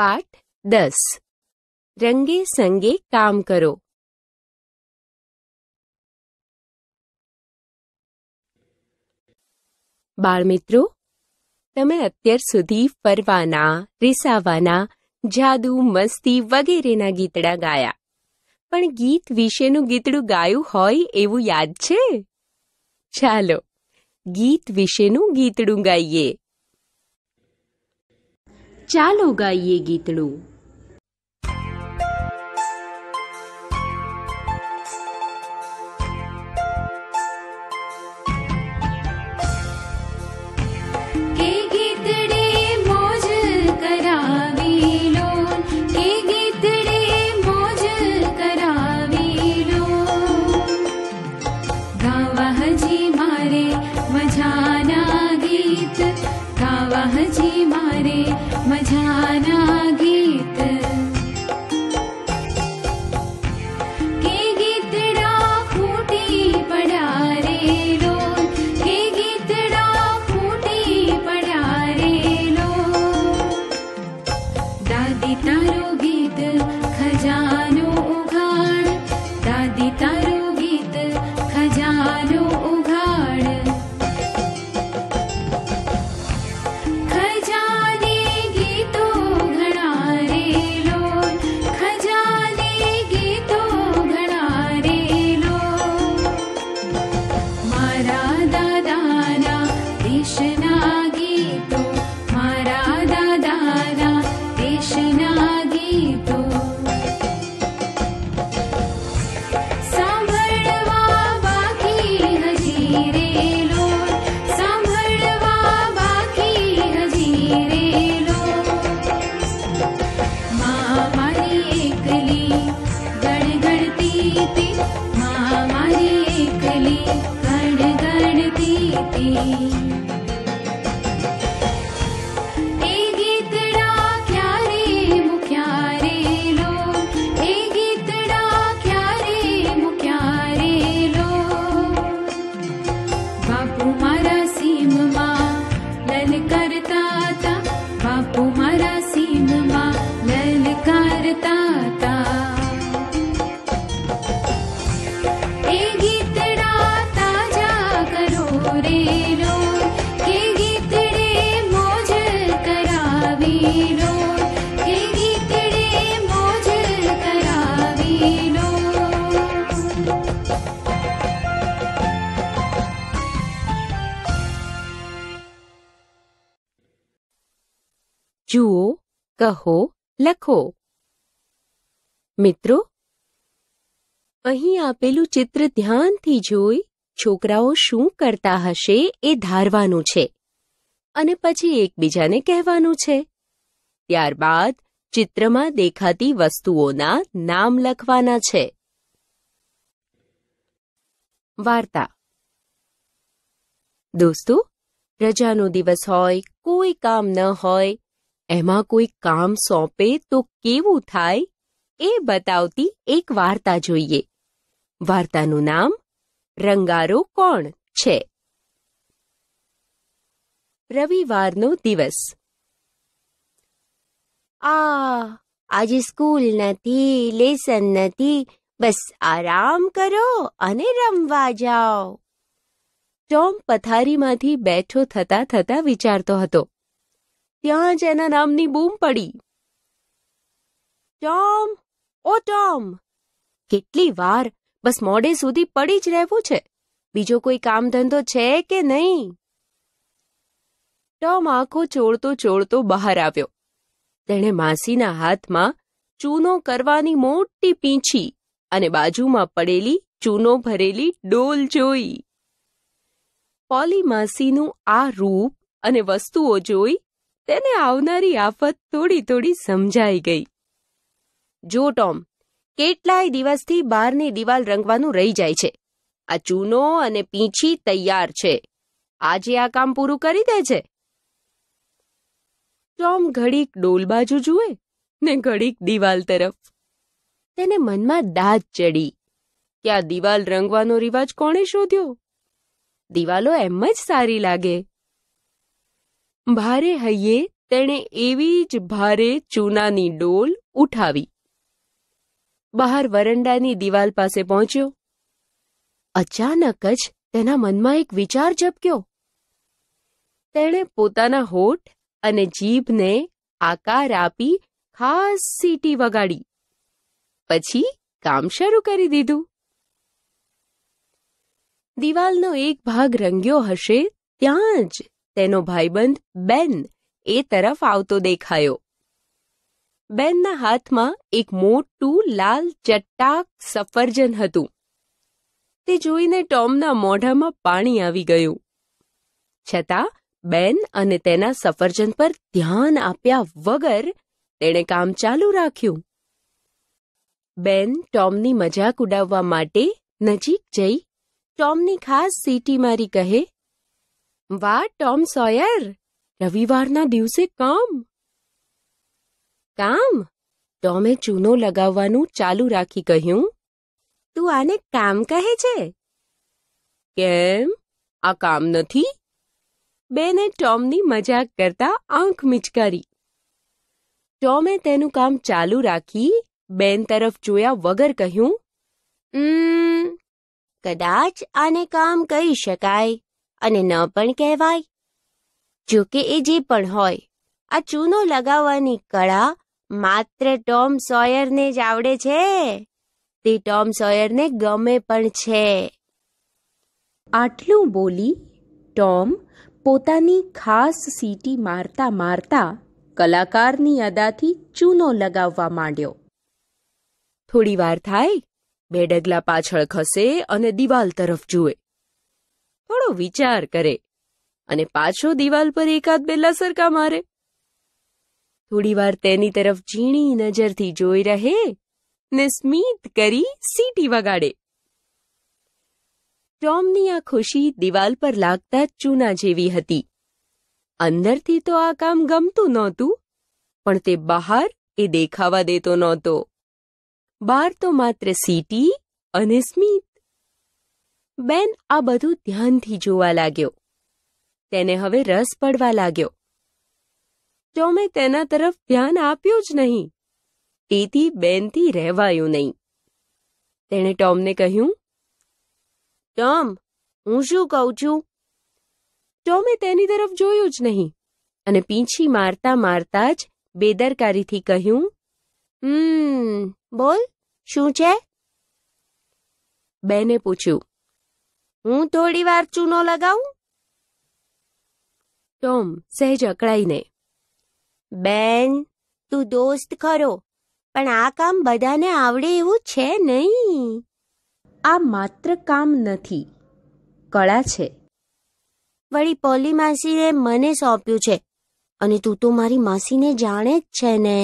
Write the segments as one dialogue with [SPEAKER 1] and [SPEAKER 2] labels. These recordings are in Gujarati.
[SPEAKER 1] પાઠ દસ
[SPEAKER 2] રંગે સંગે કામ કરો બાળમિત્રો તમે અત્યાર સુધી ફરવાના રીસાવાના જાદુ મસ્તી વગેરેના ગીતડા ગાયા પણ ગીત વિશેનું ગીતડું ગાયું હોય એવું યાદ છે ચાલો ગીત વિશેનું ગીતડું ગાઈએ ચાલો ગાઈએ ગીતડું જુઓ કહો લખો મિત્રો અહીં આપેલું ચિત્ર ધ્યાનથી જોઈ છોકરાઓ શું કરતા હશે એ ધારવાનું છે અને પછી એકબીજાને કહેવાનું છે ત્યારબાદ ચિત્રમાં દેખાતી વસ્તુઓના નામ લખવાના છે વાર્તા દોસ્તો રજાનો દિવસ હોય કોઈ કામ ન હોય એમાં કોઈ કામ સોંપે તો કેવું થાય એ બતાવતી એક વાર્તા જોઈએ વાર્તાનું નામ રંગારો કોણ છે રવિવારનો દિવસ આ આજે સ્કૂલ નથી લેસન નથી બસ આરામ કરો અને રમવા જાઓ ટોમ પથારીમાંથી બેઠો થતા થતા વિચારતો હતો ત્યાં જ એના નામની બૂમ પડી ટોમ ઓ ટોમ કેટલી વાર બસ મોડે સુધી પડી જ રહેવું છે બીજો કોઈ કામ ધંધો છે કે નહીં ટોમ આંખો ચોળતો ચોળતો બહાર આવ્યો તેણે માસીના હાથમાં ચૂનો કરવાની મોટી પીંછી અને બાજુમાં પડેલી ચૂનો ભરેલી ડોલ જોઈ પોલી માસીનું આ રૂપ અને વસ્તુઓ જોઈ તેને આવનારી આફત થોડી થોડી સમજાઈ ગઈ જો ટોમ કેટલાય દિવસથી બહારની દિવાલ રંગવાનું રહી જાય છે આ ચૂનો અને પીંછી તૈયાર છે આજે આ કામ પૂરું કરી દે છે ટોમ ઘડીક ડોલ બાજુ જુએ ને ઘડીક દિવાલ તરફ તેને મનમાં દાદ ચડી કે આ દિવાલ રંગવાનો રિવાજ કોણે શોધ્યો દિવાલો એમ જ સારી લાગે ભારે હૈયે તેણે એવી જ ભારે ચૂનાની ડોલ ઉઠાવી બહાર વરંડાની દિવાલ પાસે પહોંચ્યો અચાનક જ તેના મનમાં એક વિચાર ઝપક્યો તેણે પોતાના હોઠ અને જીભને આકાર આપી ખાસ સીટી વગાડી પછી કામ શરૂ કરી દીધું દિવાલનો એક ભાગ રંગ્યો હશે ત્યાં જ તેનો ભાઈબંધ બેન એ તરફ આવતો દેખાયો બેનના હાથમાં એક મોટું લાલ ચટ્ટાક સફરજન હતું તે જોઈને ટોમના મોઢામાં પાણી આવી ગયું છતાં બેન અને તેના સફરજન પર ધ્યાન આપ્યા વગર તેણે કામ ચાલુ રાખ્યું બેન ટોમની મજાક ઉડાવવા માટે નજીક જઈ ટોમની ખાસ સીટી મારી કહે વાહ ટોમ સોયર રવિવારના દિવસે કામ કામ ટોમે ચૂનો લગાવવાનું ચાલુ રાખી કહ્યું તું આને કામ કહે છે કેમ આ કામ નથી બેને ટોમની મજાક કરતા આંખ મિચકારી ટોમે તેનું કામ ચાલુ રાખી બેન તરફ જોયા વગર કહ્યું કદાચ આને કામ કહી શકાય અને ન પણ કહેવાય જો કે એ જે પણ હોય આ ચૂનો લગાવવાની કળા માત્ર ટોમ સોયરને જ આવડે છે તે ટોમ સોયરને ગમે પણ છે આટલું બોલી ટોમ પોતાની ખાસ સીટી મારતા મારતા કલાકારની અદાથી ચૂનો લગાવવા માંડ્યો થોડી વાર થાય બે ડગલા પાછળ ખસે અને દિવાલ તરફ જુએ થોડો વિચાર કરે અને પાછો દિવાલ પર એકાદ બે લસરકા મારે થોડીવાર તેની તરફ ઝીણી નજરથી જોઈ રહે ને સ્મિત કરી સીટી વગાડે ટોમની આ ખુશી દિવાલ પર લાગતા ચૂના જેવી હતી અંદરથી તો આ કામ ગમતું નહોતું પણ તે બહાર એ દેખાવા દેતો નહોતો બાર તો માત્ર સીટી અને સ્મિત બેન આ બધું ધ્યાનથી જોવા લાગ્યો તેને હવે રસ પડવા લાગ્યો ટોમે તેના તરફ ધ્યાન આપ્યું જ નહીં તેથી બેનથી રહેવાયું નહીં તેણે ટોમને કહ્યું ટોમ હું શું કહું છું ટોમે તેની તરફ જોયું જ નહીં અને પીંછી મારતા મારતા જ બેદરકારીથી કહ્યું હમ બોલ શું છે બેને પૂછ્યું હું થોડી વાર ચૂનો લગાવું ટોમ સહેજ અકળાઈને બેન તું દોસ્ત ખરો પણ આ કામ બધાને આવડે એવું છે નહીં આ માત્ર કામ નથી કળા છે વળી પોલી માસીએ મને સોંપ્યું છે અને તું તો મારી માસીને જાણે જ છે ને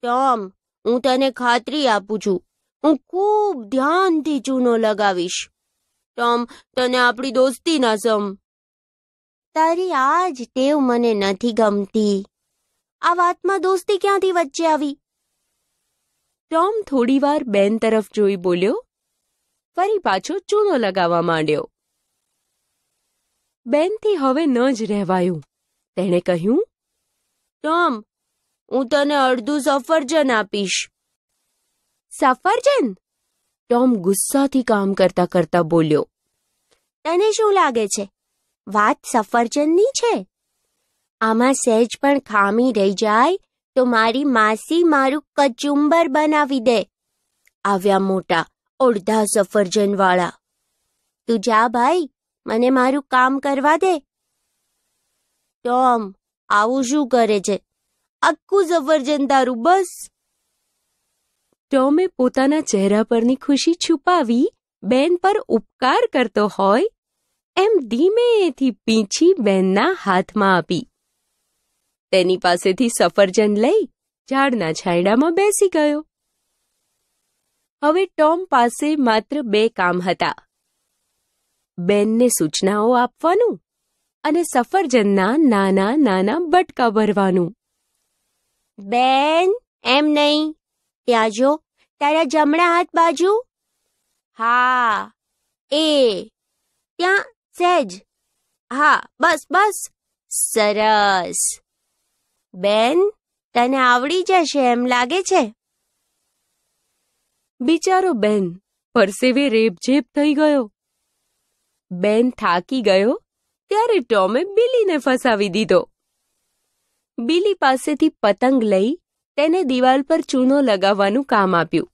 [SPEAKER 2] ટોમ હું તને ખાતરી આપું છું હું ખૂબ ધ્યાનથી ચૂનો લગાવીશ ટોમ તને આપણી દોસ્તી ના સમ તારી આજ જ ટેવ મને નથી ગમતી આ વાતમાં દોસ્તી ક્યાંથી વચ્ચે આવી ટોમ થોડીવાર બેન તરફ જોઈ બોલ્યો ફરી પાછો ચૂનો લગાવવા માંડ્યો બેનથી હવે ન જ રહેવાયું તેણે કહ્યું ટોમ હું તને અડધું સફરજન આપીશ સફરજન ટોમ ગુસ્સાથી કામ કરતા કરતા બોલ્યો તને શું લાગે છે વાત સફરજનની છે આમાં સહેજ પણ ખામી રહી જાય તો મારી માસી મારું કચુંબર બનાવી દે આવ્યા મોટા ઓઢા સફરજનવાળા તું જા ભાઈ મને મારું કામ કરવા દે ટોમ આવું શું કરે છે આખું સફરજન તારું બસ ટોમે પોતાના ચહેરા પરની ખુશી છુપાવી બેન પર ઉપકાર કરતો હોય એમ ધીમે એથી પીંછી બેનના હાથમાં આપી તેની પાસેથી સફરજન લઈ ઝાડના છાંયડામાં બેસી ગયો હવે ટોમ પાસે માત્ર બે કામ હતા બેનને સૂચનાઓ આપવાનું અને સફરજનના નાના નાના બટકા ભરવાનું બેન એમ નહીં ત્યાં જો તારા જમણા હાથ બાજુ હા એ ત્યાં સહેજ હા બસ બસ સરસ બેન તને આવડી જશે એમ લાગે છે બિચારો બેન પરસેવે રેપઝેપ થઈ ગયો બેન થાકી ગયો ત્યારે ટોમે બિલીને ફસાવી દીધો બિલી પાસેથી પતંગ લઈ તેને દિવાલ પર ચૂનો લગાવવાનું કામ આપ્યું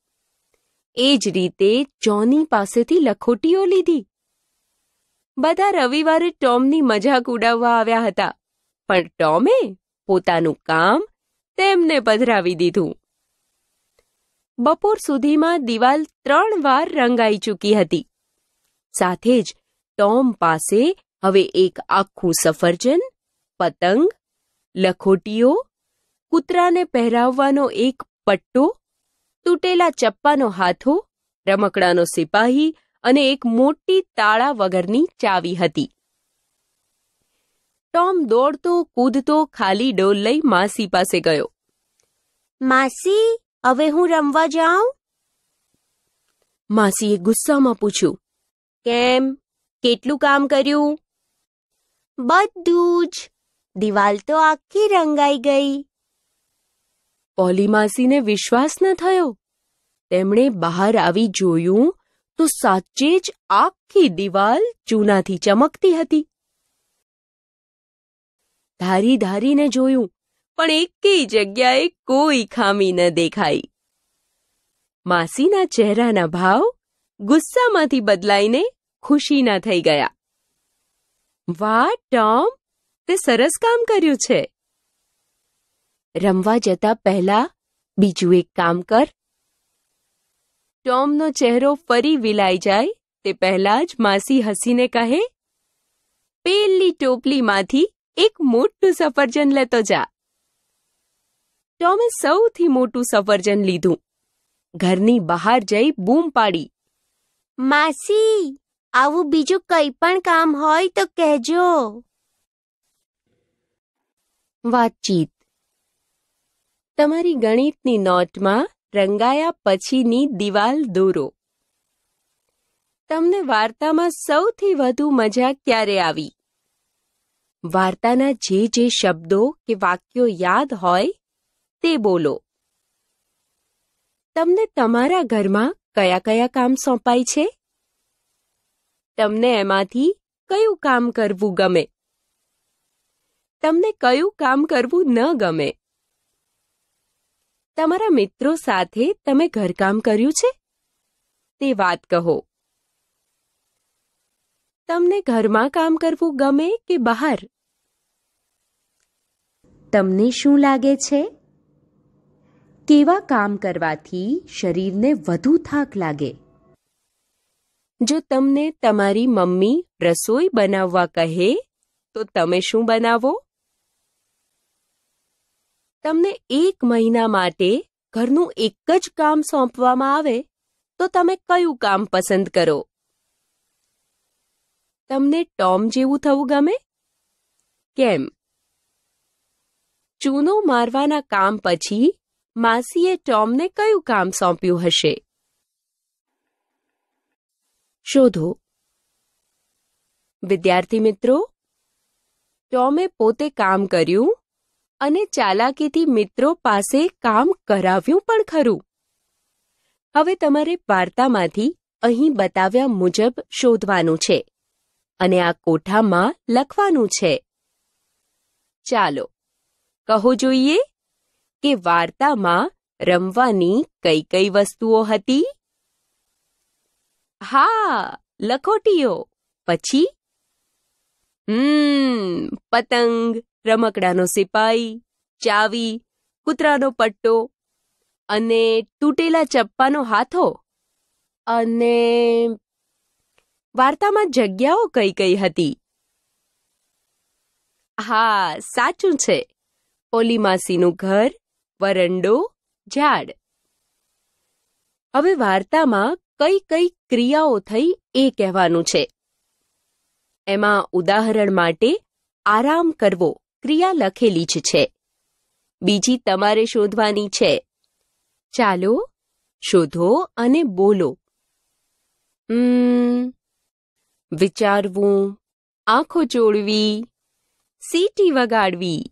[SPEAKER 2] એ જ રીતે જોની પાસેથી લખોટીઓ લીધી બધા રવિવારે ટોમની મજાક ઉડાવવા આવ્યા હતા પણ ટોમે પોતાનું કામ તેમને પધરાવી દીધું બપોર સુધીમાં દિવાલ ત્રણ વાર રંગાઈ ચૂકી હતી સાથે જ ટોમ પાસે હવે એક આખું સફરજન પતંગ લખોટીઓ કૂતરાને પહેરાવવાનો એક પટ્ટો તૂટેલા ચપ્પાનો હાથો રમકડાનો સિપાહી અને એક મોટી તાળા વગરની ચાવી હતી ટોમ દોડતો કૂદતો ખાલી ડોલ લઈ માસી પાસે ગયો માસી હવે હું રમવા જાઉં માસીએ ગુસ્સામાં પૂછ્યું કેમ કેટલું કામ કર્યું બધું જ દિવાલ તો આખી રંગાઈ ગઈ પોલી માસીને વિશ્વાસ ન થયો તેમણે બહાર આવી જોયું તો સાચે જ આખી દિવાલ ચૂનાથી ચમકતી હતી ધારી ધારીને જોયું પણ એકેય જગ્યાએ કોઈ ખામી ન દેખાઈ માસીના ચહેરાના ભાવ ગુસ્સામાંથી બદલાઈને ખુશીના થઈ ગયા વાહ ટોમ તે સરસ કામ કર્યું છે રમવા જતા પહેલા બીજું એક કામ કર ટોમનો ચહેરો ફરી વિલાઈ જાય તે પહેલા જ માસી હસીને કહે પેલી ટોપલીમાંથી એક મોટું સફરજન લેતો જા ટોમે સૌથી મોટું સફરજન લીધું ઘરની બહાર જઈ બૂમ પાડી માસી આવું બીજું કંઈ પણ કામ હોય તો કહેજો વાતચીત તમારી ગણિતની નોટમાં રંગાયા પછીની દિવાલ દોરો તમને વાર્તામાં સૌથી વધુ મજા ક્યારે આવી વાર્તાના જે જે શબ્દો કે વાક્યો યાદ હોય તે બોલો તમને તમારા ઘરમાં કયા કયા કામ સોંપાય છે તમને એમાંથી કયું કામ કરવું ગમે તમને કયું કામ કરવું ન ગમે તમારા મિત્રો સાથે તમે ઘરકામ કર્યું છે તે વાત કહો તમને ઘરમાં કામ કરવું ગમે કે બહાર તમને શું લાગે છે કેવા કામ કરવાથી શરીરને વધુ થાક લાગે જો તમને તમારી મમ્મી રસોઈ બનાવવા કહે તો તમે શું બનાવો તમને એક મહિના માટે ઘરનું એક જ કામ સોંપવામાં આવે તો તમે કયું કામ પસંદ કરો તમને ટોમ જેવું થવું ગમે કેમ ચૂનો મારવાના કામ પછી માસીએ ટોમને કયું કામ સોંપ્યું હશે શોધો વિદ્યાર્થી મિત્રો ટોમે પોતે કામ કર્યું અને ચાલાકીથી મિત્રો પાસે કામ કરાવ્યું પણ ખરું હવે તમારે વાર્તામાંથી અહીં બતાવ્યા મુજબ શોધવાનું છે અને આ કોઠામાં લખવાનું છે ચાલો કહો જોઈએ કે વાર્તામાં રમવાની કઈ કઈ વસ્તુઓ હતી હા લખોટીઓ પછી હમ પતંગ રમકડાનો સિપાઈ ચાવી કૂતરાનો પટ્ટો અને તૂટેલા ચપ્પાનો હાથો અને વાર્તામાં જગ્યાઓ કઈ કઈ હતી હા સાચું છે ઓલી માસીનું ઘર વરંડો ઝાડ હવે વાર્તામાં કઈ કઈ ક્રિયાઓ થઈ એ કહેવાનું છે એમાં ઉદાહરણ માટે આરામ કરવો ક્રિયા લખેલી જ છે બીજી તમારે શોધવાની છે ચાલો શોધો અને બોલો વિચારવું આંખો ચોળવી સીટી વગાડવી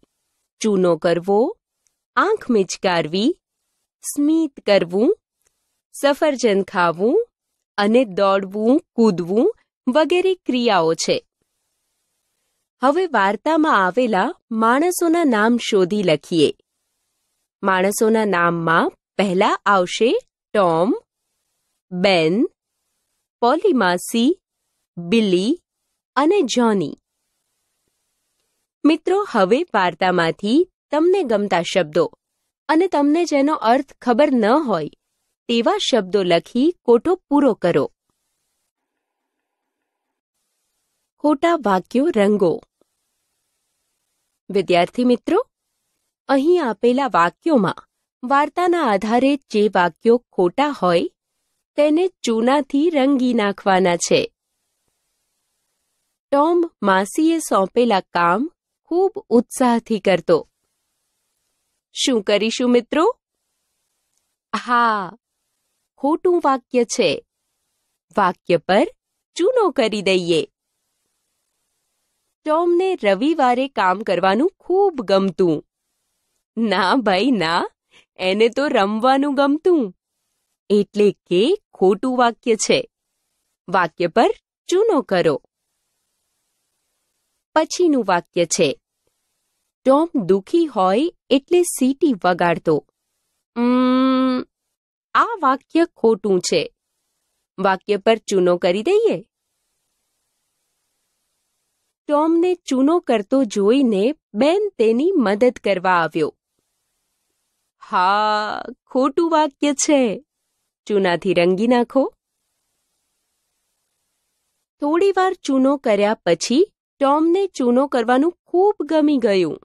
[SPEAKER 2] ચૂનો કરવો આંખ મિચકારવી સ્મિત કરવું સફરજન ખાવું અને દોડવું કૂદવું વગેરે ક્રિયાઓ છે હવે વાર્તામાં આવેલા માણસોના નામ શોધી લખીએ માણસોના નામમાં પહેલા આવશે ટોમ બેન પોલીમાસી બિલી અને જોની મિત્રો હવે વાર્તામાંથી તમને ગમતા શબ્દો અને તમને જેનો અર્થ ખબર ન હોય તેવા શબ્દો લખી કોટો પૂરો કરો ખોટા વાક્યો રંગો વિદ્યાર્થી મિત્રો અહીં આપેલા વાક્યોમાં વાર્તાના આધારે જે વાક્યો ખોટા હોય તેને ચૂનાથી રંગી નાખવાના છે ટોમ માસીએ સોંપેલા કામ ખૂબ ઉત્સાહથી કરતો શું કરીશું મિત્રો હા ખોટું વાક્ય છે વાક્ય પર ચૂનો કરી દઈએ ટોમને રવિવારે કામ કરવાનું ખૂબ ગમતું ના ભાઈ ના એને તો રમવાનું ગમતું એટલે કે ખોટું વાક્ય છે વાક્ય પર ચૂનો કરો પછીનું વાક્ય છે ટોમ દુખી હોય એટલે સીટી વગાડતો આ વાક્ય ખોટું છે વાક્ય પર ચૂનો કરી દઈએ ટોમને ચૂનો કરતો જોઈને બેન તેની મદદ કરવા આવ્યો હા ખોટું વાક્ય છે ચૂનાથી રંગી નાખો થોડીવાર ચૂનો કર્યા પછી ટોમને ચૂનો કરવાનું ખૂબ ગમી ગયું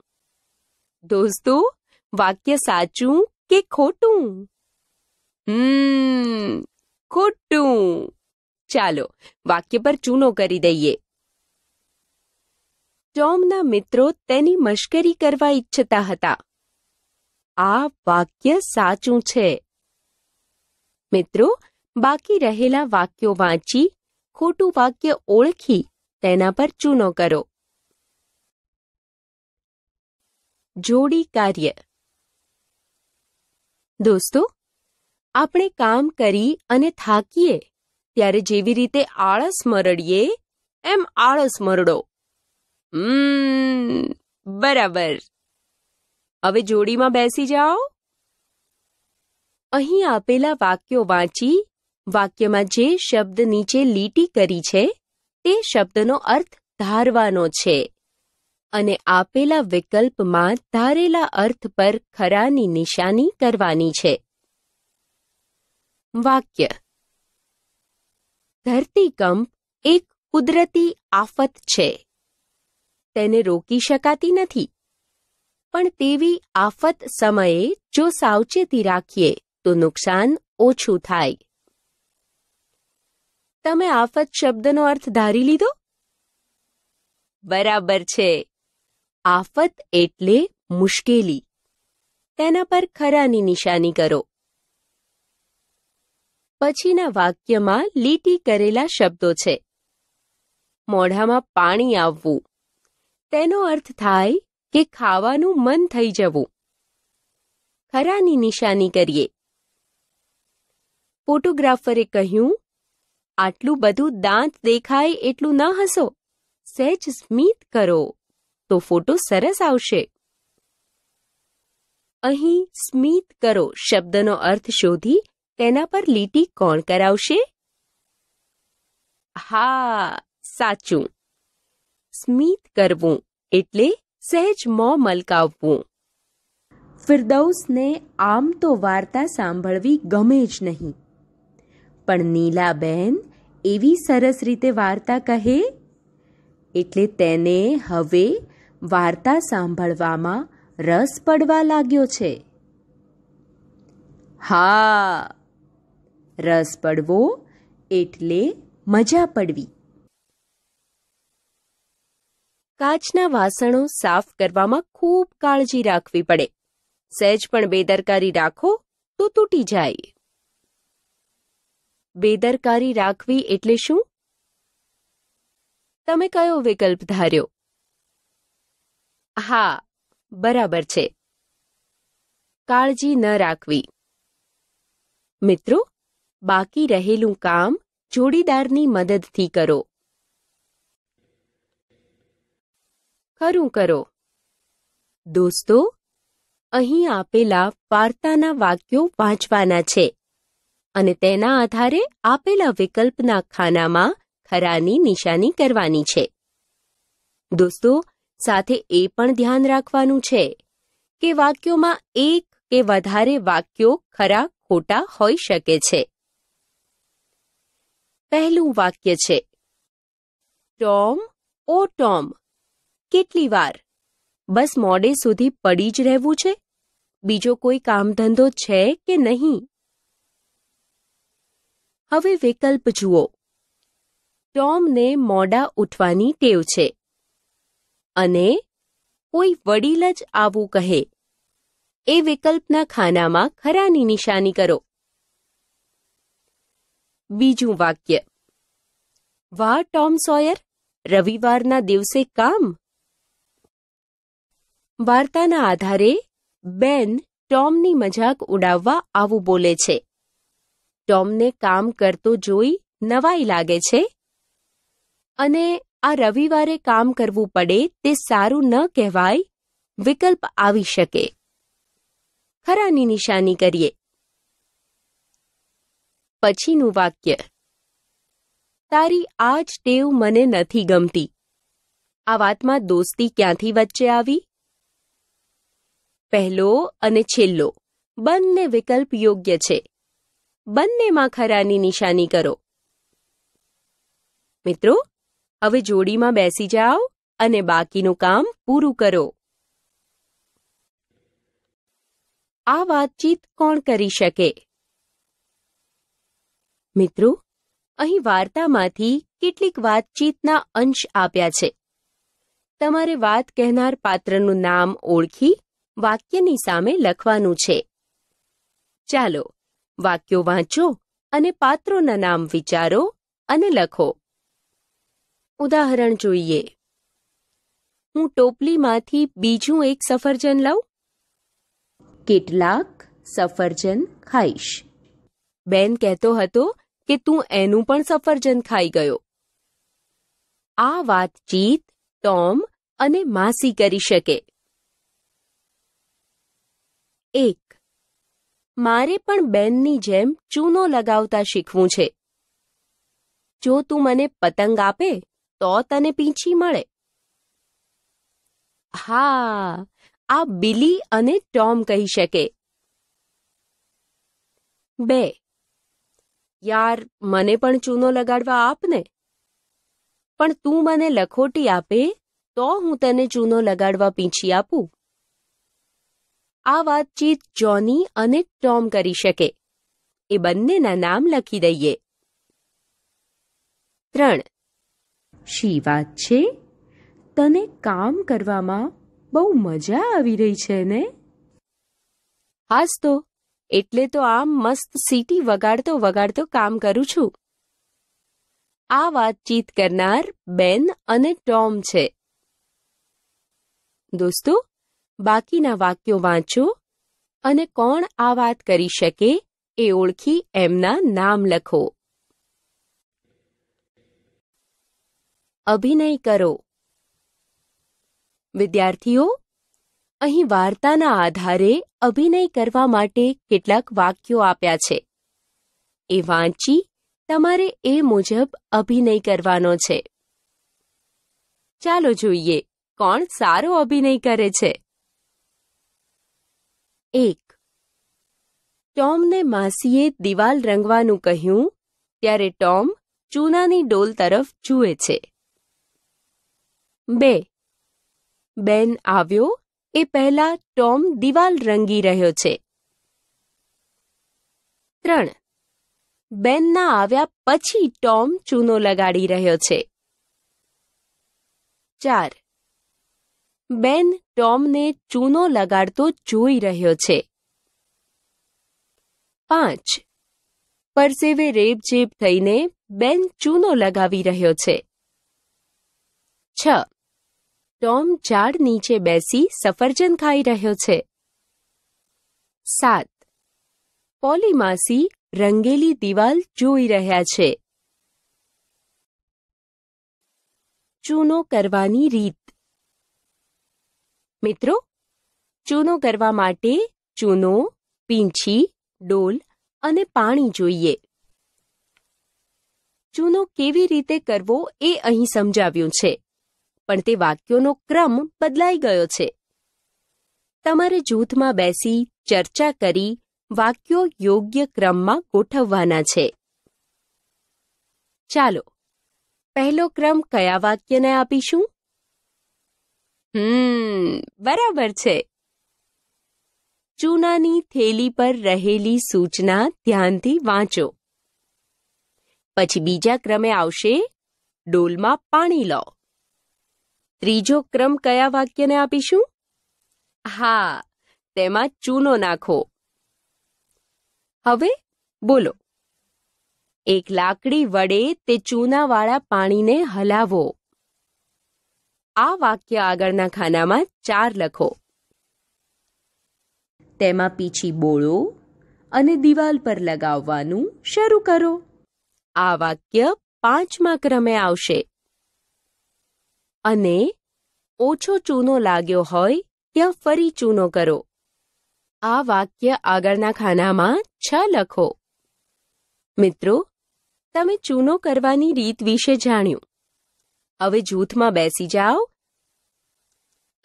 [SPEAKER 2] દોસ્તો વાક્ય સાચું કે ખોટું હમ ખોટું ચાલો વાક્ય પર ચૂનો કરી દઈએ ટોમના મિત્રો તેની મશ્કરી કરવા ઈચ્છતા હતા આ વાક્ય સાચું છે મિત્રો બાકી રહેલા વાક્યો વાંચી ખોટું વાક્ય ઓળખી તેના પર ચૂનો કરો જોડી કાર્ય દોસ્તો આપણે કામ કરી અને થાકીએ ત્યારે જેવી રીતે આળસ મરડીએ એમ આળસ મરડો બરાબર હવે જોડીમાં બેસી જાઓ અહીં આપેલા વાક્યો વાંચી વાક્યમાં જે શબ્દ નીચે લીટી કરી છે તે શબ્દનો અર્થ ધારવાનો છે અને આપેલા વિકલ્પમાં ધારેલા અર્થ પર ખરાની નિશાની કરવાની છે વાક્ય ધરતીકંપ એક કુદરતી આફત છે તેને રોકી શકાતી નથી પણ તેવી આફત સમયે જો સાવચેતી રાખીએ તો નુકસાન ઓછું થાય તમે આફત શબ્દનો અર્થ ધારી લીધો બરાબર છે આફત એટલે મુશ્કેલી તેના પર ખરાની નિશાની કરો પછીના વાક્યમાં લીટી કરેલા શબ્દો છે મોઢામાં પાણી આવવું તેનો અર્થ થાય કે ખાવાનું મન થઈ જવું ખરાની નિશાની કરીએ ફોટોગ્રાફરે કહ્યું આટલું બધું દાંત દેખાય એટલું ના હસો સહેજ સ્મિત કરો તો ફોટો સરસ આવશે અહીં સ્મિત કરો શબ્દનો અર્થ શોધી તેના પર લીટી કોણ કરાવશે હા સાચું સ્મિત કરવું એટલે સહેજ મો મલકાવવું ફિરદૌસને આમ તો વાર્તા સાંભળવી ગમે જ નહીં પણ નીલાબેન એવી સરસ રીતે વાર્તા કહે એટલે તેને હવે વાર્તા સાંભળવામાં રસ પડવા લાગ્યો છે હા રસ પડવો એટલે મજા પડવી કાચના વાસણો સાફ કરવામાં ખૂબ કાળજી રાખવી પડે સહેજ પણ બેદરકારી રાખો તો તૂટી જાય બેદરકારી રાખવી એટલે શું તમે કયો વિકલ્પ ધાર્યો હા બરાબર છે કાળજી ન રાખવી મિત્રો બાકી રહેલું કામ જોડીદારની મદદથી કરો ખરું કરો દોસ્તો અહીં આપેલા વાર્તાના વાક્યો વાંચવાના છે અને તેના આધારે આપેલા વિકલ્પના ખાનામાં ખરાની નિશાની કરવાની છે દોસ્તો સાથે એ પણ ધ્યાન રાખવાનું છે કે વાક્યોમાં એક કે વધારે વાક્યો ખરા ખોટા હોઈ શકે છે પહેલું વાક્ય છે ટોમ ઓ ટોમ કેટલી વાર બસ મોડે સુધી પડી જ રહેવું છે બીજો કોઈ કામ ધંધો છે કે નહીં હવે વિકલ્પ જુઓ ટોમને મોડા ઉઠવાની ટેવ છે અને કોઈ વડીલ જ આવું કહે એ વિકલ્પના ખાનામાં ખરાની નિશાની કરો બીજું વાક્ય વાહ ટોમ સોયર રવિવારના દિવસે કામ વાર્તાના આધારે બેન ટોમની મજાક ઉડાવવા આવું બોલે છે ટોમને કામ કરતો જોઈ નવાઈ લાગે છે અને આ રવિવારે કામ કરવું પડે તે સારું ન કહેવાય વિકલ્પ આવી શકે ખરાની નિશાની કરીએ પછીનું વાક્ય તારી આ જ ટેવ મને નથી ગમતી આ વાતમાં દોસ્તી ક્યાંથી વચ્ચે આવી પહેલો અને છેલ્લો બંને વિકલ્પ યોગ્ય છે બંનેમાં ખરાની નિશાની કરો મિત્રો હવે જોડીમાં બેસી જાઓ અને બાકીનું કામ પૂરું કરો આ વાતચીત કોણ કરી શકે મિત્રો અહીં વાર્તામાંથી કેટલીક વાતચીતના અંશ આપ્યા છે તમારે વાત કહેનાર પાત્રનું નામ ઓળખી વાક્યની સામે લખવાનું છે ચાલો વાક્યો વાંચો અને પાત્રોના નામ વિચારો અને લખો ઉદાહરણ જોઈએ હું ટોપલીમાંથી બીજું એક સફરજન લઉં કેટલાક સફરજન ખાઈશ બેન કહેતો હતો કે તું એનું પણ સફરજન ખાઈ ગયો આ વાતચીત ટોમ અને માસી કરી શકે એક મારે પણ બેનની જેમ ચૂનો લગાવતા શીખવું છે જો તું મને પતંગ આપે તો તને પીંછી મળે હા આ બિલી અને ટોમ કહી શકે બે યાર મને પણ ચૂનો લગાડવા આપને પણ તું મને લખોટી આપે તો હું તને ચૂનો લગાડવા પીંછી આપું આ વાતચીત જોની અને ટોમ કરી શકે એ બંનેના નામ લખી દઈએ ત્રણ શી વાત છે તને કામ કરવામાં બહુ મજા આવી રહી છે ને હાસ તો એટલે તો આમ મસ્ત સીટી વગાડતો વગાડતો કામ કરું છું આ વાતચીત કરનાર બેન અને ટોમ છે દોસ્તો બાકીના વાક્યો વાંચો અને કોણ આ વાત કરી શકે એ ઓળખી એમના નામ લખો અભિનય કરો વિદ્યાર્થીઓ અહીં વાર્તાના આધારે અભિનય કરવા માટે કેટલાક વાક્યો આપ્યા છે એ વાંચી તમારે એ મુજબ અભિનય કરવાનો છે ચાલો જોઈએ કોણ સારો અભિનય કરે છે એક ટોમને માસીએ દિવાલ રંગવાનું કહ્યું ત્યારે ટોમ ચૂનાની ડોલ તરફ જુએ છે બે બેન આવ્યો એ પહેલા ટોમ દિવાલ રંગી રહ્યો છે ત્રણ બેનના આવ્યા પછી ટોમ ચૂનો લગાડી રહ્યો છે ચાર બેન ટોમને ચૂનો લગાડતો જોઈ રહ્યો છે પાંચ પરસેવે રેબઝેબ થઈને બેન ચૂનો લગાવી રહ્યો છે છ ટોમ ઝાડ નીચે બેસી સફરજન ખાઈ રહ્યો છે સાત પોલી માસી રંગેલી દિવાલ જોઈ રહ્યા છે ચૂનો કરવાની રીત મિત્રો ચૂનો કરવા માટે ચૂનો પીંછી ડોલ અને પાણી જોઈએ ચૂનો કેવી રીતે કરવો એ અહીં સમજાવ્યું છે પણ તે વાક્યોનો ક્રમ બદલાઈ ગયો છે તમારે જૂથમાં બેસી ચર્ચા કરી વાક્યો યોગ્ય ક્રમમાં ગોઠવવાના છે ચાલો પહેલો ક્રમ કયા વાક્યને આપીશું હમ બરાબર છે ચૂનાની થેલી પર રહેલી સૂચના ધ્યાનથી વાંચો પછી બીજા ક્રમે આવશે ડોલમાં પાણી લો ત્રીજો ક્રમ કયા વાક્યને આપીશું હા તેમાં ચૂનો નાખો હવે બોલો એક લાકડી વડે તે ચૂનાવાળા પાણીને હલાવો આ વાક્ય આગળના ખાનામાં ચાર લખો તેમાં પીછી બોળો અને દિવાલ પર લગાવવાનું શરૂ કરો આ વાક્ય પાંચમા ક્રમે આવશે અને ઓછો ચૂનો લાગ્યો હોય ત્યાં ફરી ચૂનો કરો આ વાક્ય આગળના ખાનામાં છ લખો મિત્રો તમે ચૂનો કરવાની રીત વિશે જાણ્યું હવે જૂથમાં બેસી જાઓ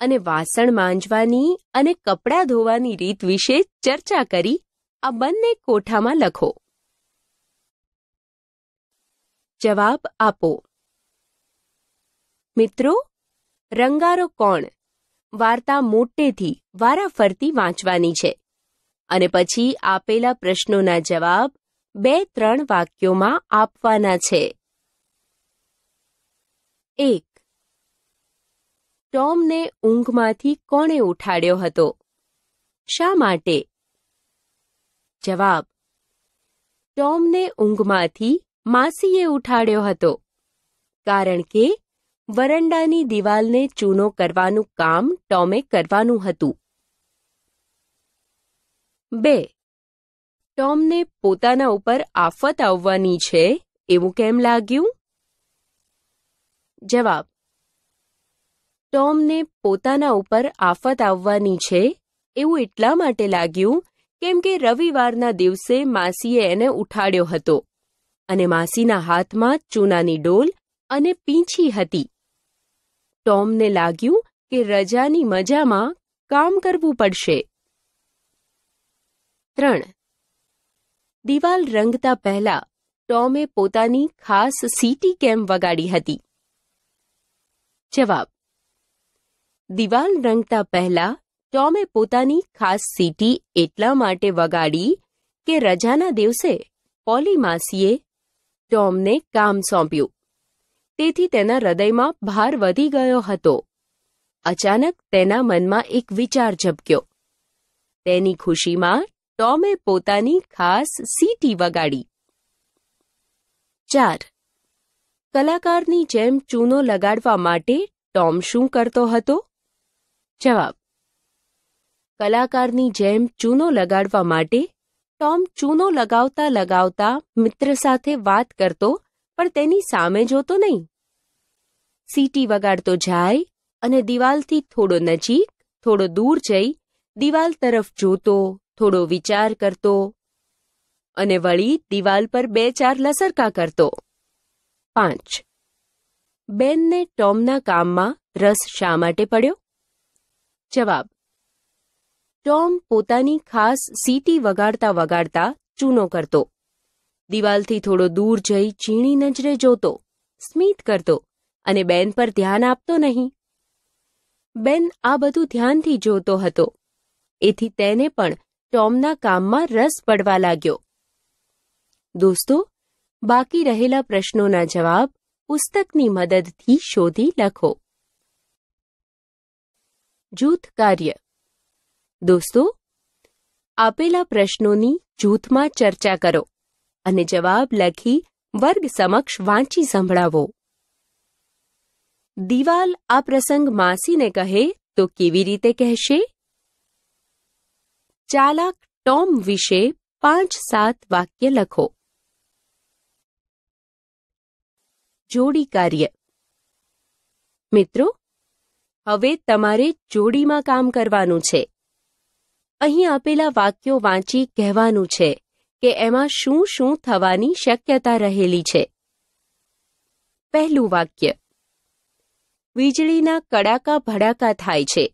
[SPEAKER 2] અને વાસણ માંજવાની અને કપડાં ધોવાની રીત વિશે ચર્ચા કરી આ બંને કોઠામાં લખો જવાબ આપો મિત્રો રંગારો કોણ વાર્તા મોટેથી વારાફરતી વાંચવાની છે અને પછી આપેલા પ્રશ્નોના જવાબ બે ત્રણ વાક્યોમાં આપવાના છે એક ટોમને ઊંઘમાંથી કોણે ઉઠાડ્યો હતો શા માટે જવાબ ટોમને ઊંઘમાંથી માસીએ ઉઠાડ્યો હતો કારણ કે વરંડાની દિવાલને ચૂનો કરવાનું કામ ટોમે કરવાનું હતું બે ટોમને પોતાના ઉપર આફત આવવાની છે એવું કેમ લાગ્યું જવાબ ટોમને પોતાના ઉપર આફત આવવાની છે એવું એટલા માટે લાગ્યું કેમ કે રવિવારના દિવસે માસીએ એને ઉઠાડ્યો હતો અને માસીના હાથમાં ચૂનાની ડોલ અને પીંછી હતી ટોમને લાગ્યું કે રજાની મજામાં કામ કરવું પડશે ત્રણ દિવાલ રંગતા પહેલા ટોમે પોતાની ખાસ સીટી કેમ વગાડી હતી જવાબ દિવાલ રંગતા પહેલા ટોમે પોતાની ખાસ સીટી એટલા માટે વગાડી કે રજાના દિવસે પોલી માસીએ ટોમને કામ સોંપ્યું તેથી તેના હૃદયમાં ભાર વધી ગયો હતો અચાનક તેના મનમાં એક વિચાર ઝબક્યો તેની ખુશીમાં ટોમે પોતાની ખાસ સીટી વગાડી ચાર કલાકારની જેમ ચૂનો લગાડવા માટે ટોમ શું કરતો હતો જવાબ કલાકારની જેમ ચૂનો લગાડવા માટે ટોમ ચૂનો લગાવતા લગાવતા મિત્ર સાથે વાત કરતો પણ તેની સામે જોતો નહીં સીટી વગાડતો જાય અને દિવાલથી થોડો નજીક થોડો દૂર જઈ દિવાલ તરફ જોતો થોડો વિચાર કરતો અને વળી દિવાલ પર બે ચાર લસરકા કરતો પાંચ બેનને ટોમના કામમાં રસ શા માટે પડ્યો જવાબ ટોમ પોતાની ખાસ સીટી વગાડતા વગાડતા ચૂનો કરતો દિવાલથી થોડો દૂર જઈ ચીણી નજરે જોતો સ્મિત કરતો અને બેન પર ધ્યાન આપતો નહીં બેન આ બધું ધ્યાનથી જોતો હતો એથી તેને પણ ટોમના કામમાં રસ પડવા લાગ્યો દોસ્તો બાકી રહેલા પ્રશ્નોના જવાબ પુસ્તકની મદદથી શોધી લખો જૂથ કાર્ય દોસ્તો આપેલા પ્રશ્નોની જૂથમાં ચર્ચા કરો અને જવાબ લખી વર્ગ સમક્ષ વાંચી સંભળાવો દિવાલ આ પ્રસંગ માસીને કહે તો કેવી રીતે કહેશે ચાલાક ટોમ વિશે પાંચ સાત વાક્ય લખો જોડી કાર્ય મિત્રો હવે તમારે જોડીમાં કામ કરવાનું છે અહીં આપેલા વાક્યો વાંચી કહેવાનું છે કે એમાં શું શું થવાની શક્યતા રહેલી છે પહેલું વાક્ય વીજળીના કડાકા ભડાકા થાય છે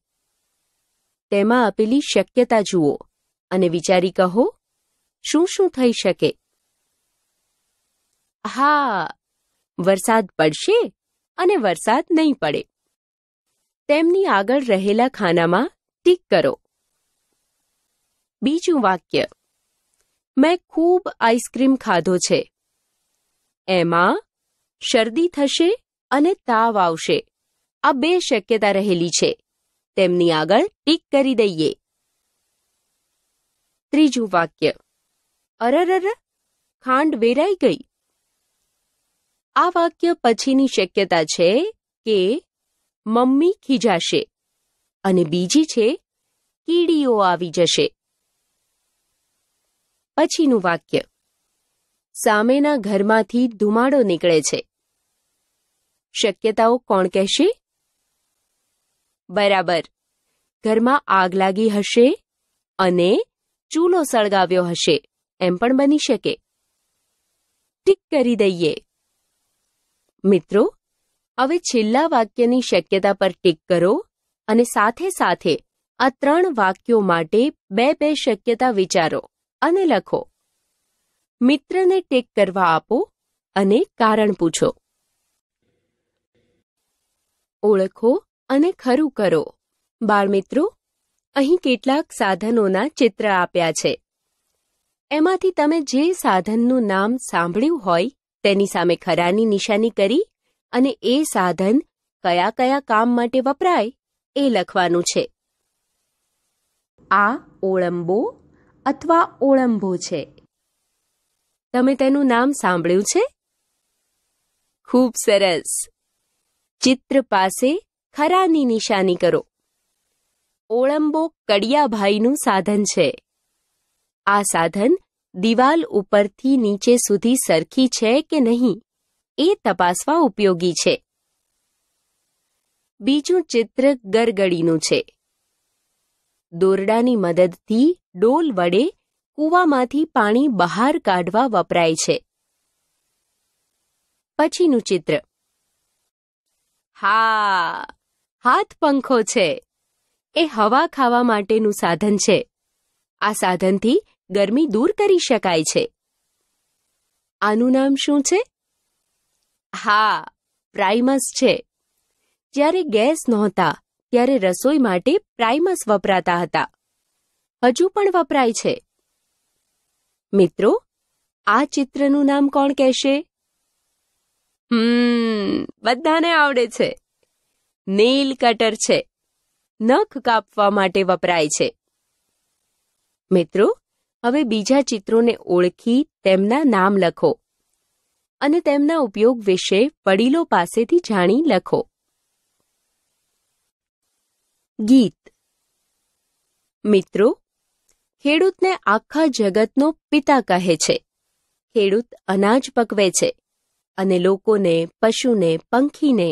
[SPEAKER 2] તેમાં આપેલી શક્યતા જુઓ અને વિચારી કહો શું શું થઈ શકે હા વરસાદ પડશે અને વરસાદ નહીં પડે તેમની આગળ રહેલા ખાનામાં ટીક કરો બીજું વાક્ય મેં ખૂબ આઈસ્ક્રીમ ખાધો છે એમાં શરદી થશે અને તાવ આવશે આ બે શક્યતા રહેલી છે તેમની આગળ ટીક કરી દઈએ ત્રીજું વાક્ય અરરર ખાંડ વેરાઈ ગઈ આ વાક્ય પછીની શક્યતા છે કે મમ્મી ખીજાશે અને બીજી છે કીડીઓ આવી જશે પછીનું વાક્ય સામેના ઘરમાંથી ધુમાડો નીકળે છે શક્યતાઓ કોણ કહેશે બરાબર ઘરમાં આગ લાગી હશે અને ચૂલો સળગાવ્યો હશે એમ પણ બની શકે ટીક કરી દઈએ મિત્રો હવે છેલ્લા વાક્યની શક્યતા પર ટીક કરો અને સાથે સાથે આ ત્રણ વાક્યો માટે બે બે શક્યતા વિચારો અને લખો મિત્રને ટેક કરવા આપો અને કારણ પૂછો ઓળખો અને ખરું કરો બાળમિત્રો અહીં કેટલાક સાધનોના ચિત્ર આપ્યા છે એમાંથી તમે જે સાધનનું નામ સાંભળ્યું હોય તેની સામે ખરાની નિશાની કરી અને એ સાધન કયા કયા કામ માટે વપરાય એ લખવાનું છે આ ઓળંબો અથવા ઓળંબો છે તમે તેનું નામ સાંભળ્યું છે ખૂબ સરસ ચિત્ર પાસે ખરાની નિશાની કરો ઓળંબો કડિયાભાઈનું સાધન છે આ સાધન દિવાલ ઉપરથી નીચે સુધી સરખી છે કે નહીં એ તપાસવા ઉપયોગી છે બીજું ચિત્ર ગરગડીનું છે દોરડાની મદદથી ડોલ વડે કૂવામાંથી પાણી બહાર કાઢવા વપરાય છે પછીનું ચિત્ર હા હાથ પંખો છે એ હવા ખાવા માટેનું સાધન છે આ સાધનથી ગરમી દૂર કરી શકાય છે આનું નામ શું છે હા પ્રાઇમસ છે જ્યારે ગેસ નહોતા ત્યારે રસોઈ માટે પ્રાઇમસ વપરાતા હતા હજુ પણ વપરાય છે મિત્રો આ ચિત્રનું નામ કોણ કહેશે હમ બધાને આવડે છે નેલ કટર છે નખ કાપવા માટે વપરાય છે મિત્રો હવે બીજા ચિત્રોને ઓળખી તેમના નામ લખો અને તેમના ઉપયોગ વિશે વડીલો પાસેથી જાણી લખો ગીત મિત્રો ખેડૂતને આખા જગતનો પિતા કહે છે ખેડૂત અનાજ પકવે છે અને લોકોને પશુને પંખીને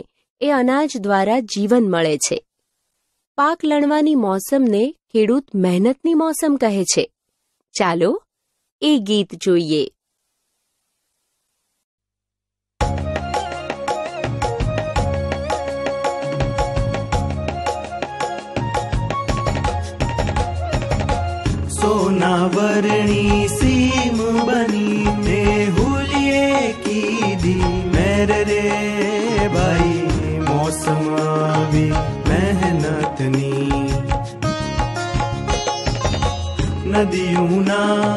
[SPEAKER 2] એ અનાજ દ્વારા જીવન મળે છે પાક લણવાની મોસમને ખેડૂત મહેનતની મોસમ કહે છે ચાલો गीत ગીત
[SPEAKER 3] सोना वरणी सीम बनी ने हुलिए की दी मेरे रे भाई मौसम भी मेहनत નદીઓના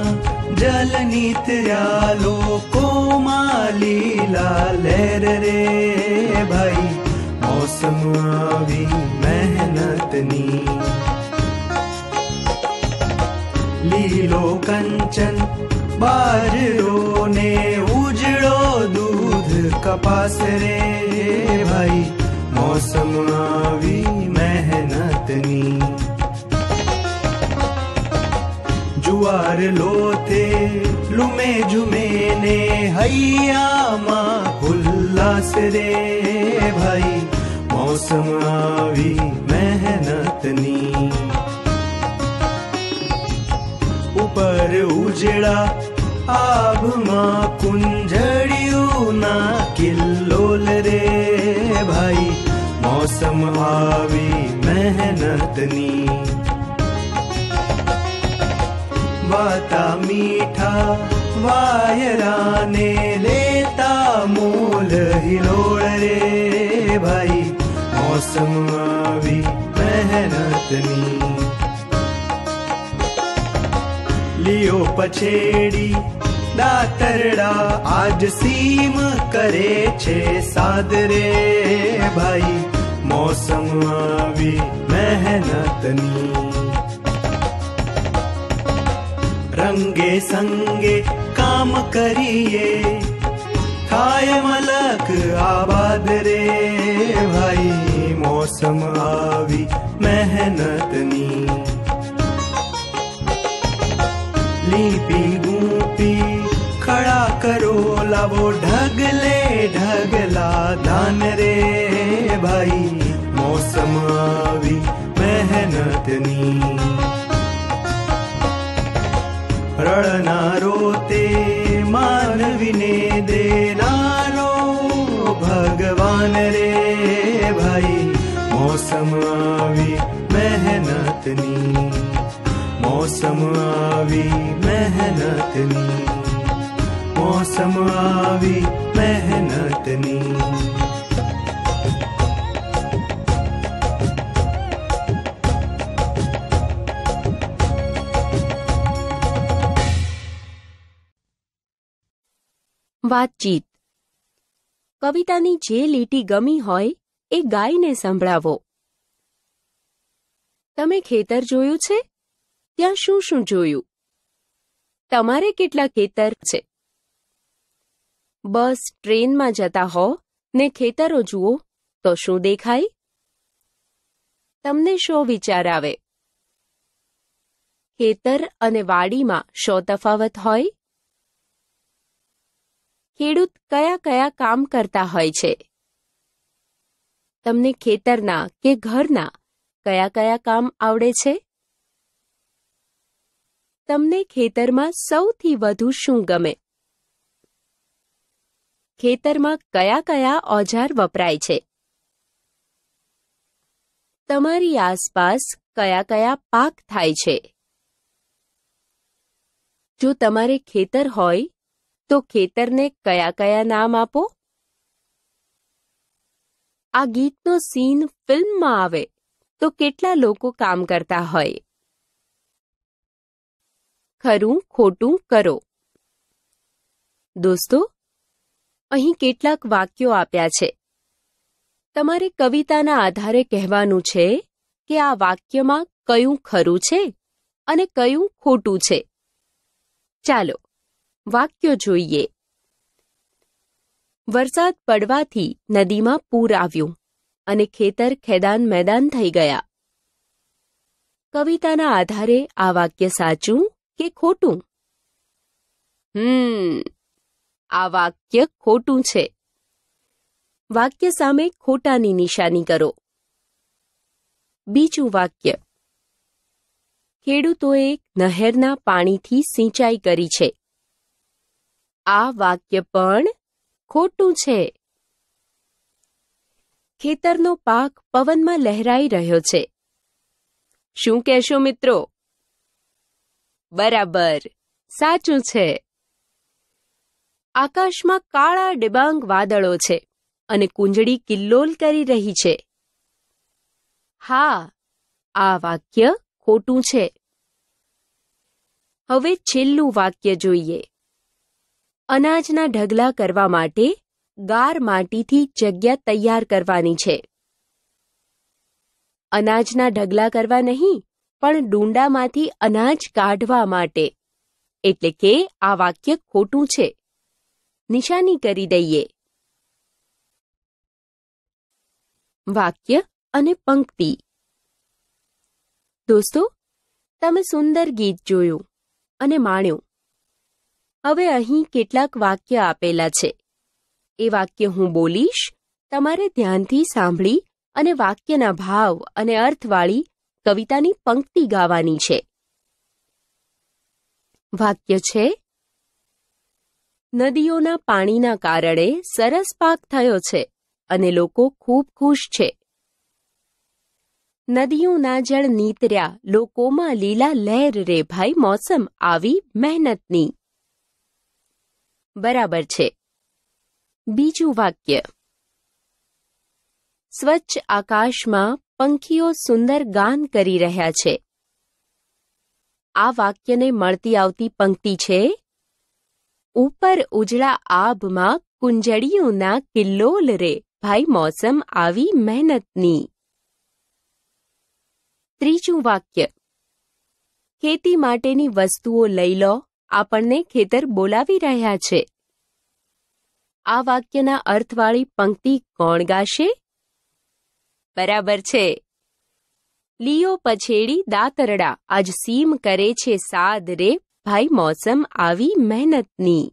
[SPEAKER 3] જલની તર્યા લોકો લીલા લહેર રે ભાઈ મોસમ આવી મહેનતની લીલો કંચન બાજરો ને ઉજળો દૂધ કપાસ રે ભાઈ મોસમ આવી મહેનતની जुआर लोते लुमे जुमे ने हैया मा उल्लास रे भाई मौसम आवी मेहनतनी ऊपर उजड़ा आभ मा कुंजड़ियों ना किल्लोल रे भाई मौसम आवी नी વાતા મીઠા વાયરાને લેતા મોલ હિલોળ રે ભાઈ મોસમ આવી મહેનતની લિયો પછેડી દાતરડા આજ સીમ કરે છે સાદરે ભાઈ મોસમ આવી મહેનતની સંગે સંગે કામ કરીએ થાય મલક આબાદ રે ભાઈ મોસમ આવી મહેનતની લીપી ગૂપી ખડા કરો લાવો ઢગલે ઢગલા દાન રે ભાઈ મોસમ આવી મહેનતની मानविने देनारो भगवान रे भाई मेहनतनी मौसम मेहनत मेहनतनी मौसम आवी मेहनतनी
[SPEAKER 2] વાતચીત કવિતાની જે લીટી ગમી હોય એ ગાઈને સંભળાવો તમે ખેતર જોયું છે ત્યાં શું શું જોયું તમારે કેટલા ખેતર છે બસ ટ્રેનમાં જતા હો ને ખેતરો જુઓ તો શું દેખાય તમને શો વિચાર આવે ખેતર અને વાડીમાં શો તફાવત હોય ખેડૂત કયા કયા કામ કરતા હોય છે તમને ખેતરના કે ઘરના કયા કયા કામ આવડે છે તમને ખેતરમાં સૌથી વધુ શું ગમે ખેતરમાં કયા કયા ઓજાર વપરાય છે તમારી આસપાસ કયા કયા પાક થાય છે જો તમારે ખેતર હોય તો ખેતરને કયા કયા નામ આપો આ ગીતનો સીન ફિલ્મમાં આવે તો કેટલા લોકો કામ કરતા હોય ખરું ખોટું કરો દોસ્તો અહીં કેટલાક વાક્યો આપ્યા છે તમારે કવિતાના આધારે કહેવાનું છે કે આ વાક્યમાં કયું ખરું છે અને કયું ખોટું છે ચાલો વાક્યો જોઈએ વરસાદ પડવાથી નદીમાં પૂર આવ્યું અને ખેતર ખેદાન મેદાન થઈ ગયા કવિતાના આધારે આ વાક્ય સાચું કે ખોટું હમ આ વાક્ય ખોટું છે વાક્ય સામે ખોટાની નિશાની કરો બીજું વાક્ય ખેડૂતોએ નહેરના પાણીથી સિંચાઈ કરી છે આ વાક્ય પણ ખોટું છે ખેતરનો પાક પવનમાં લહેરાઈ રહ્યો છે શું કહેશો મિત્રો બરાબર સાચું છે આકાશમાં કાળા ડિબાંગ વાદળો છે અને કુંજળી કિલ્લોલ કરી રહી છે હા આ વાક્ય ખોટું છે હવે છેલ્લું વાક્ય જોઈએ અનાજના ઢગલા કરવા માટે ગાર માટીથી જગ્યા તૈયાર કરવાની છે અનાજના ઢગલા કરવા નહીં પણ ડુંડામાંથી અનાજ કાઢવા માટે એટલે કે આ વાક્ય ખોટું છે નિશાની કરી દઈએ વાક્ય અને પંક્તિ દોસ્તો તમે સુંદર ગીત જોયું અને માણ્યું હવે અહીં કેટલાક વાક્ય આપેલા છે એ વાક્ય હું બોલીશ તમારે ધ્યાનથી સાંભળી અને વાક્યના ભાવ અને અર્થવાળી કવિતાની પંક્તિ ગાવાની છે વાક્ય છે નદીઓના પાણીના કારણે સરસ પાક થયો છે અને લોકો ખૂબ ખુશ છે નદીઓના જળ નીતર્યા લોકોમાં લીલા લહેર રેભાઈ મોસમ આવી મહેનતની બરાબર છે બીજું વાક્ય સ્વચ્છ આકાશમાં પંખીઓ સુંદર ગાન કરી રહ્યા છે આ વાક્યને મળતી આવતી પંક્તિ છે ઉપર ઉજળા આભમાં કુંજળીઓના કિલ્લોલ રે ભાઈ મોસમ આવી મહેનતની ત્રીજું વાક્ય ખેતી માટેની વસ્તુઓ લઈ લો આપણને ખેતર બોલાવી રહ્યા છે આ વાક્યના અર્થવાળી પંક્તિ કોણ ગાશે બરાબર છે લીઓ પછેડી દાતરડા આજ સીમ કરે છે સાદ રે ભાઈ મોસમ આવી મહેનતની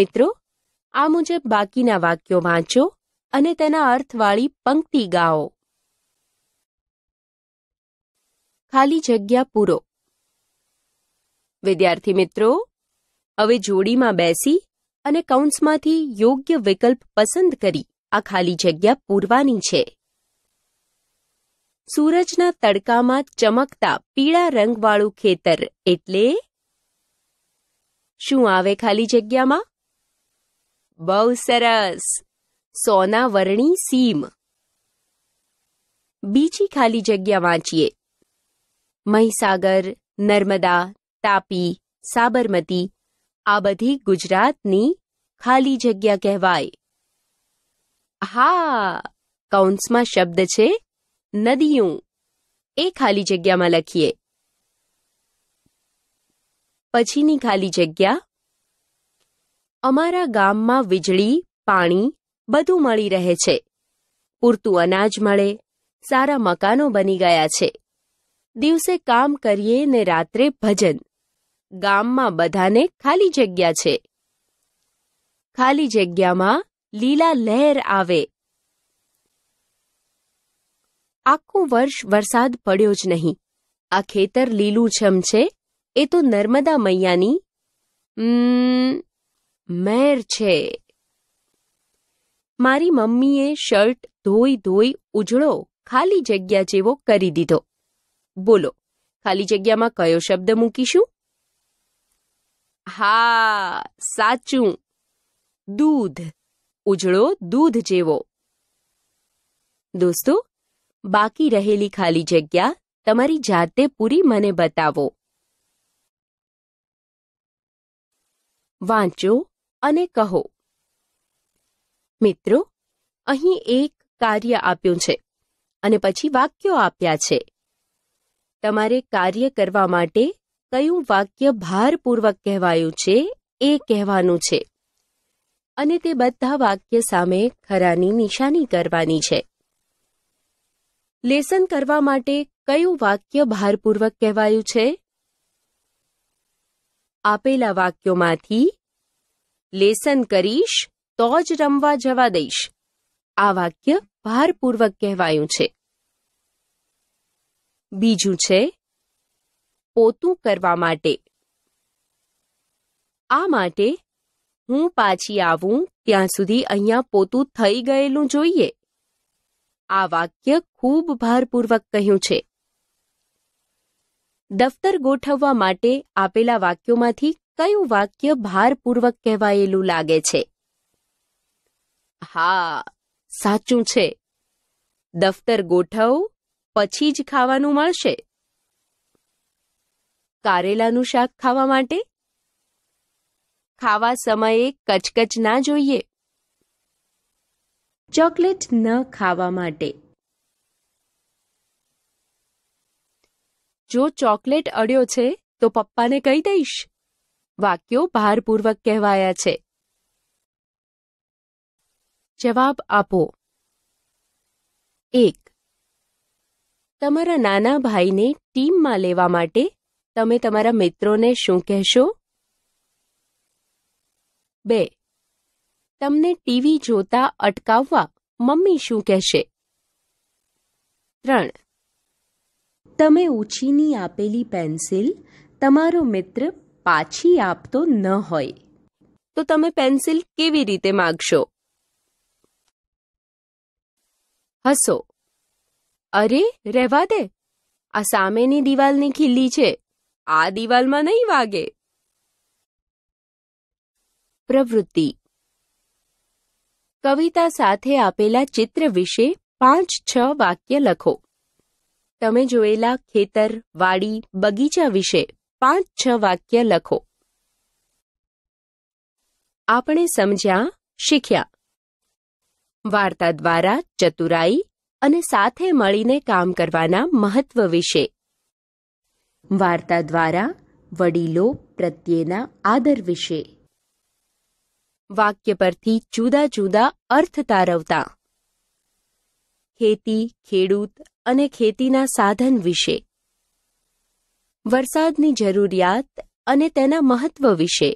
[SPEAKER 2] મિત્રો આ મુજબ બાકીના વાક્યો વાંચો અને તેના અર્થવાળી પંક્તિ ગાઓ ખાલી જગ્યા પૂરો વિદ્યાર્થી મિત્રો હવે જોડીમાં બેસી અને કૌંસમાંથી યોગ્ય વિકલ્પ પસંદ કરી આ ખાલી જગ્યા પૂરવાની છે સૂરજના તડકામાં ચમકતા પીળા રંગવાળું ખેતર એટલે શું આવે ખાલી જગ્યામાં બહુ સરસ સોના વરણી સીમ બીજી ખાલી જગ્યા વાંચીએ મહીસાગર નર્મદા તાપી સાબરમતી આ બધી ગુજરાતની ખાલી જગ્યા કહેવાય હા કૌંસમાં શબ્દ છે નદીઓ એ ખાલી જગ્યામાં લખીએ પછીની ખાલી જગ્યા અમારા ગામમાં વીજળી પાણી બધું મળી રહે છે પૂરતું અનાજ મળે સારા મકાનો બની ગયા છે દિવસે કામ કરીએ ને રાત્રે ભજન ગામમાં બધાને ખાલી જગ્યા છે ખાલી જગ્યામાં લીલા લહેર આવે આખું વર્ષ વરસાદ પડ્યો જ નહીં આ ખેતર લીલુંછમ છે એ તો નર્મદા મૈયાની મેર છે મારી મમ્મીએ શર્ટ ધોઈ ધોઈ ઉજળો ખાલી જગ્યા જેવો કરી દીધો બોલો ખાલી જગ્યામાં કયો શબ્દ મૂકીશું હા સાચું દૂધ ઉજળો દૂધ જેવો દોસ્તો બાકી રહેલી ખાલી જગ્યા તમારી જાતે પૂરી મને બતાવો વાંચો અને કહો મિત્રો અહીં એક કાર્ય આપ્યું છે અને પછી વાક્યો આપ્યા છે તમારે કાર્ય કરવા માટે કયું વાક્ય ભારપૂર્વક કહેવાયું છે એ કહેવાનું છે અને તે બધા વાક્ય સામે ખરાની નિશાની કરવાની છે લેસન કરવા માટે કયું વાક્ય ભારપૂર્વક કહેવાયું છે આપેલા વાક્યોમાંથી લેસન કરીશ તો જ રમવા જવા દઈશ આ વાક્ય ભારપૂર્વક કહેવાયું છે બીજું છે પોતું કરવા માટે આ માટે હું પાછી આવું ત્યાં સુધી અહીંયા પોતું થઈ ગયેલું જોઈએ આ વાક્ય ખૂબ ભારપૂર્વક કહ્યું છે દફતર ગોઠવવા માટે આપેલા વાક્યોમાંથી કયું વાક્ય ભારપૂર્વક કહેવાયેલું લાગે છે હા સાચું છે દફતર ગોઠવ પછી જ ખાવાનું મળશે કારેલાનું શાક ખાવા માટે ખાવા સમયે કચકચ ના જોઈએ ચોકલેટ ન ખાવા માટે જો ચોકલેટ અડ્યો છે તો પપ્પાને કહી દઈશ વાક્યો ભારપૂર્વક કહેવાયા છે જવાબ આપો એક તમારા નાના ભાઈને ટીમમાં લેવા માટે તમે તમારા મિત્રોને શું કહેશો બે તમને ટીવી જોતા અટકાવવા મમ્મી શું કહેશે ત્રણ તમે ઉછીની આપેલી પેન્સિલ તમારો મિત્ર પાછી આપતો ન હોય તો તમે પેન્સિલ કેવી રીતે માગશો હસો અરે રહેવા દે આ સામેની દિવાલની ખીલ્લી છે આ દિવાલમાં નહીં વાગે પ્રવૃત્તિ કવિતા સાથે આપેલા ચિત્ર વિશે પાંચ છ વાક્ય લખો તમે જોયેલા ખેતર વાડી બગીચા વિશે પાંચ છ વાક્ય લખો આપણે સમજ્યા શીખ્યા વાર્તા દ્વારા ચતુરાઈ અને સાથે મળીને કામ કરવાના મહત્વ વિશે વાર્તા દ્વારા વડીલો પ્રત્યેના આદર વિશે વાક્ય પરથી જુદા જુદા અર્થ તારવતા ખેતી ખેડૂત અને ખેતીના સાધન વિશે વરસાદની જરૂરિયાત અને તેના મહત્વ વિશે